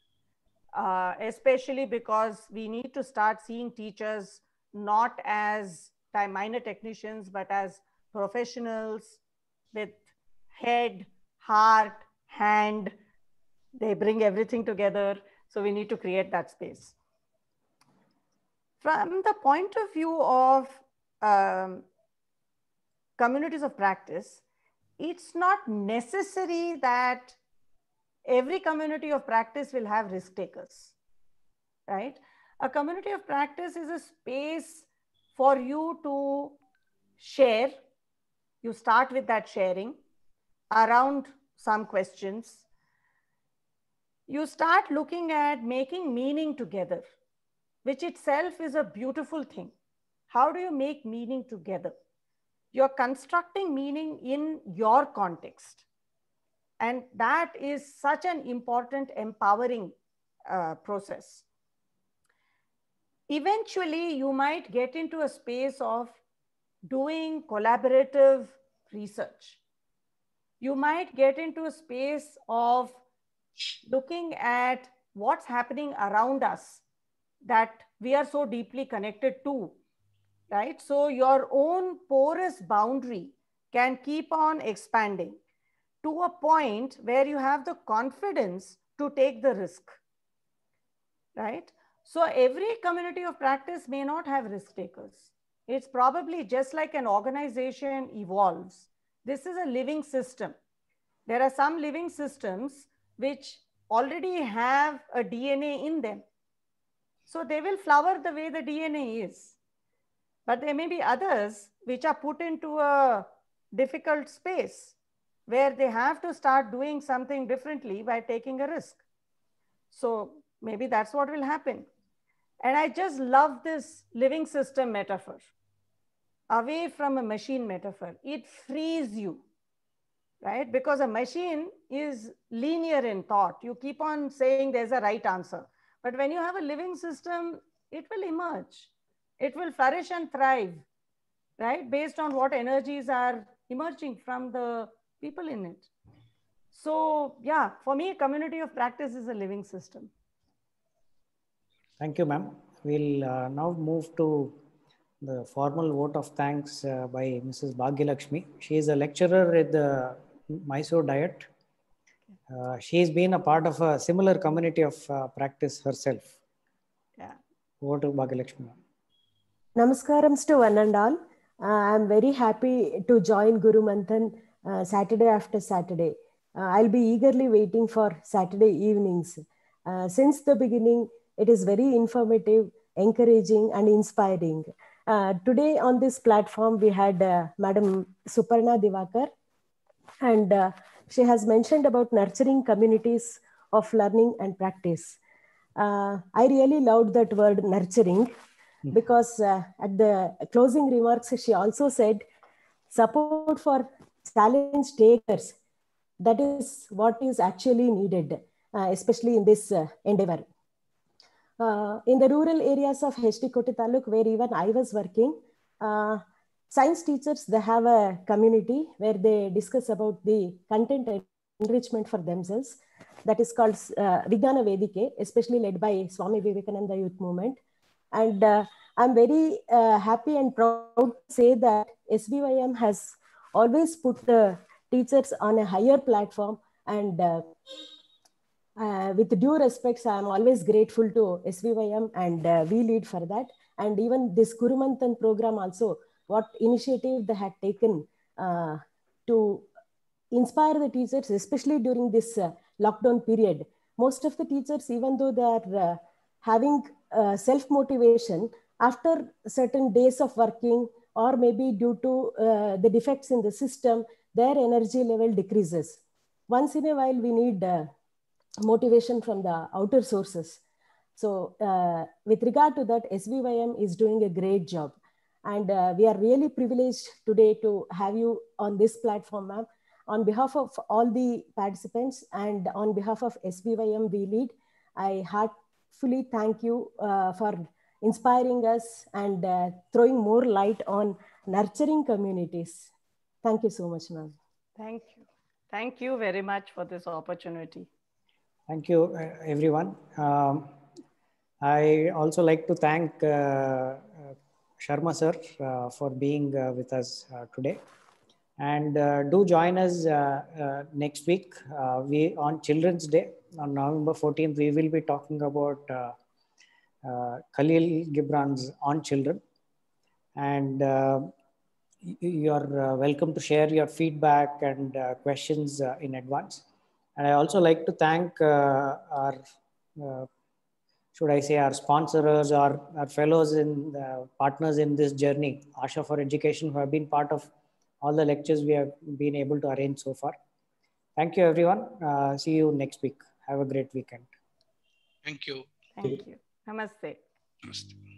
[SPEAKER 2] uh, especially because we need to start seeing teachers not as time minor technicians but as professionals with head, heart, hand. They bring everything together, so we need to create that space. From the point of view of um, communities of practice, it's not necessary that every community of practice will have risk takers, right? A community of practice is a space for you to share. You start with that sharing around some questions. You start looking at making meaning together, which itself is a beautiful thing. How do you make meaning together? you're constructing meaning in your context. And that is such an important empowering uh, process. Eventually, you might get into a space of doing collaborative research. You might get into a space of looking at what's happening around us that we are so deeply connected to right? So your own porous boundary can keep on expanding to a point where you have the confidence to take the risk, right? So every community of practice may not have risk takers. It's probably just like an organization evolves. This is a living system. There are some living systems which already have a DNA in them. So they will flower the way the DNA is. But there may be others which are put into a difficult space where they have to start doing something differently by taking a risk. So maybe that's what will happen. And I just love this living system metaphor away from a machine metaphor. It frees you, right? Because a machine is linear in thought. You keep on saying there's a right answer. But when you have a living system, it will emerge. It will flourish and thrive, right? Based on what energies are emerging from the people in it. So yeah, for me, community of practice is a living system.
[SPEAKER 1] Thank you, ma'am. We'll uh, now move to the formal vote of thanks uh, by Mrs. Bhagyalakshmi. She is a lecturer at the Mysore Diet. Uh, she has been a part of a similar community of uh, practice herself. Yeah. Over to Bhagyalakshmi.
[SPEAKER 3] Namaskarams to one and all. Uh, I'm very happy to join Guru Manthan uh, Saturday after Saturday. Uh, I'll be eagerly waiting for Saturday evenings. Uh, since the beginning, it is very informative, encouraging, and inspiring. Uh, today on this platform, we had uh, Madam Suparna Divakar, and she has mentioned about nurturing communities of learning and practice. I really loved that word nurturing Hmm. because uh, at the closing remarks, she also said support for challenge takers. That is what is actually needed, uh, especially in this uh, endeavor. Uh, in the rural areas of H. T. Koti Taluk, where even I was working, uh, science teachers, they have a community where they discuss about the content enrichment for themselves. That is called uh, Vignana Vedike, especially led by Swami Vivekananda Youth Movement. And uh, I'm very uh, happy and proud to say that SBYM has always put the teachers on a higher platform and uh, uh with due respects, I'm always grateful to SVYM and uh, we lead for that. And even this Kurumantan program also, what initiative they had taken uh, to inspire the teachers, especially during this lockdown period. Most of the teachers, even though they are having uh, self motivation after certain days of working or maybe due to uh, the defects in the system their energy level decreases once in a while we need uh, motivation from the outer sources so uh, with regard to that svym is doing a great job and uh, we are really privileged today to have you on this platform ma'am on behalf of all the participants and on behalf of svym we lead i heart fully thank you uh, for inspiring us and uh, throwing more light on nurturing communities. Thank you so much, ma'am.
[SPEAKER 2] Thank you. Thank you very much for this opportunity.
[SPEAKER 1] Thank you, uh, everyone. Um, I also like to thank uh, uh, Sharma sir uh, for being uh, with us uh, today. And do join us next week we on Children's Day on November 14th, we will be talking about uh, uh, Khalil Gibran's On Children. And uh, you're uh, welcome to share your feedback and uh, questions uh, in advance. And I also like to thank our, should I say, our sponsors, our, our fellows and partners in this journey, Asha for Education, who have been part of all the lectures we have been able to arrange so far. Thank you, everyone. Uh, see you next week. Have a great weekend.
[SPEAKER 2] Thank you. Thank you. Namaste.
[SPEAKER 1] Namaste.